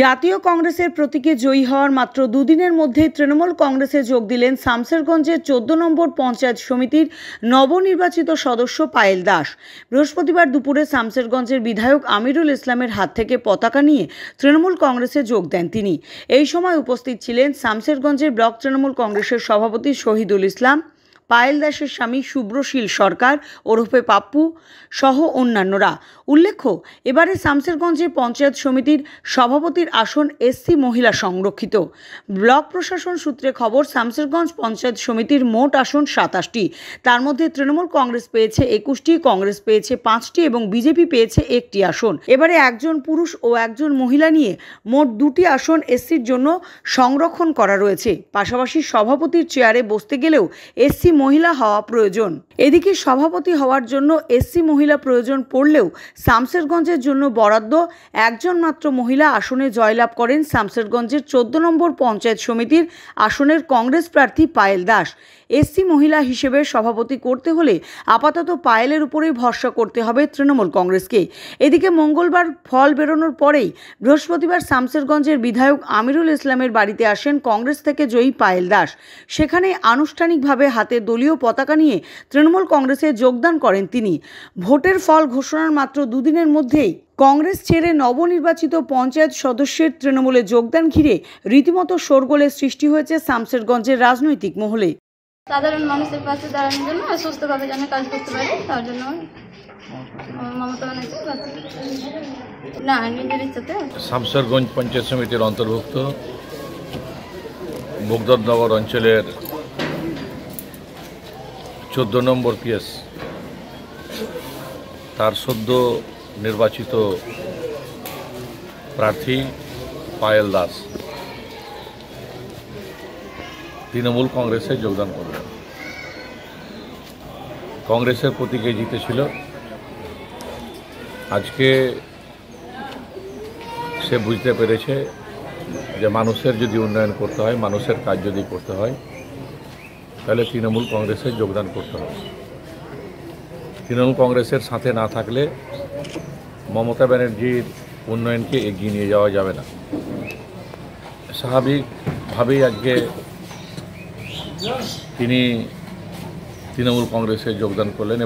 জাতীয় কংগ্রেসের প্রতীকে জয়ী হওয়ার মাত্র দুদিনের মধ্যেই তৃণমূল কংগ্রেসে যোগ দিলেন শামসেরগঞ্জের চোদ্দ নম্বর পঞ্চায়েত সমিতির নবনির্বাচিত সদস্য পায়েল দাস বৃহস্পতিবার দুপুরে শামসেরগঞ্জের বিধায়ক আমিরুল ইসলামের হাত থেকে পতাকা নিয়ে তৃণমূল কংগ্রেসে যোগ দেন তিনি এই সময় উপস্থিত ছিলেন শামসেরগঞ্জের ব্লক তৃণমূল কংগ্রেসের সভাপতি শহীদুল ইসলাম পায়েল দাসের স্বামী শুভ্রশীল সরকার ওরফে পাপ্পু সহ অন্যান্যরা উল্লেখ্য এবারে শামসেরগঞ্জের পঞ্চায়েত সমিতির সভাপতির আসন এসসি মহিলা সংরক্ষিত ব্লক প্রশাসন সূত্রে খবর শামসেরগঞ্জ পঞ্চায়েত সমিতির মোট আসন সাতাশটি তার মধ্যে তৃণমূল কংগ্রেস পেয়েছে একুশটি কংগ্রেস পেয়েছে পাঁচটি এবং বিজেপি পেয়েছে একটি আসন এবারে একজন পুরুষ ও একজন মহিলা নিয়ে মোট দুটি আসন এসসির জন্য সংরক্ষণ করা রয়েছে পাশাপাশি সভাপতির চেয়ারে বসতে গেলেও এসসি মহিলা হওয়া প্রয়োজন এদিকে সভাপতি হওয়ার জন্য এসসি মহিলা প্রয়োজন পড়লেও শামসেরগঞ্জের জন্য বরাদ্দ একজন মাত্র মহিলা আসনে জয়লাভ করেন শামসেরগঞ্জের চোদ্দ নম্বর পঞ্চায়েত সমিতির আসনের কংগ্রেস প্রার্থী পায়েল দাস এসসি মহিলা হিসেবে সভাপতি করতে হলে আপাতত পায়েলের উপরেই ভরসা করতে হবে তৃণমূল কংগ্রেসকে এদিকে মঙ্গলবার ফল বেরোনোর পরেই বৃহস্পতিবার শামসেরগঞ্জের বিধায়ক আমিরুল ইসলামের বাড়িতে আসেন কংগ্রেস থেকে জয়ী পায়েল দাস সেখানে আনুষ্ঠানিকভাবে হাতে দলীয় পতাকা নিয়ে তৃণমূল কংগ্রেসে যোগদান করেন তিনি ভোটের ফল ঘোষণার মাত্র দুদিনের মধ্যেই কংগ্রেস ছেড়ে নবনির্বাচিত পঞ্চায়েত সদস্যের তৃণমূলে যোগদান ঘিরে রীতিমতো শোরগোলের সৃষ্টি হয়েছে শামসেরগঞ্জের রাজনৈতিক মহলে সাধারণ মানুষের পাশে দাঁড়ানোর জন্য সুস্থভাবে যেন কাজ করতে পারি তার জন্য মমতা পঞ্চায়েত সমিতির অন্তর্ভুক্ত মুগদনগর অঞ্চলের চোদ্দো নম্বর কেস তার সদ্য নির্বাচিত প্রার্থী পায়েল দাস তৃণমূল কংগ্রেসে যোগদান করলেন কংগ্রেসের প্রতীকে জিতেছিল আজকে সে বুঝতে পেরেছে যে মানুষের যদি উন্নয়ন করতে হয় মানুষের কাজ যদি করতে হয় তাহলে তৃণমূল কংগ্রেসে যোগদান করতে হবে তৃণমূল কংগ্রেসের সাথে না থাকলে মমতা ব্যানার্জির উন্নয়নকে এগিয়ে নিয়ে যাওয়া যাবে না স্বাভাবিকভাবেই আজকে তিনি তৃণমূল কংগ্রেসে যোগদান করলেন